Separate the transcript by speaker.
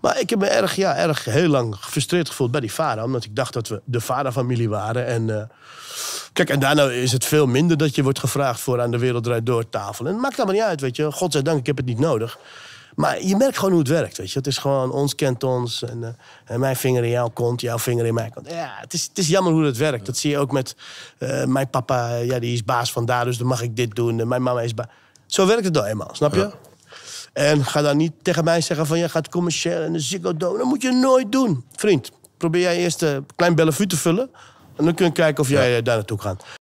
Speaker 1: Maar ik heb me erg, ja, erg heel lang gefrustreerd gevoeld bij die vader. Omdat ik dacht dat we de vaderfamilie waren. En, eh, kijk, en daarna is het veel minder dat je wordt gevraagd voor aan de Wereld Door tafel. En het maakt allemaal niet uit, weet je. Godzijdank, ik heb het niet nodig. Maar je merkt gewoon hoe het werkt, weet je. Het is gewoon ons kent ons. En, eh, en mijn vinger in jouw kont, jouw vinger in mijn kont. Ja, het is, het is jammer hoe dat werkt. Dat zie je ook met eh, mijn papa. Ja, die is baas van daar, dus dan mag ik dit doen. En mijn mama is baas. Zo werkt het dan eenmaal, snap je? En ga dan niet tegen mij zeggen van je gaat commercieel en de Ziggo Dat moet je nooit doen. Vriend, probeer jij eerst een eh, klein bellevue te vullen. En
Speaker 2: dan kun je kijken of jij
Speaker 3: eh, daar naartoe gaat.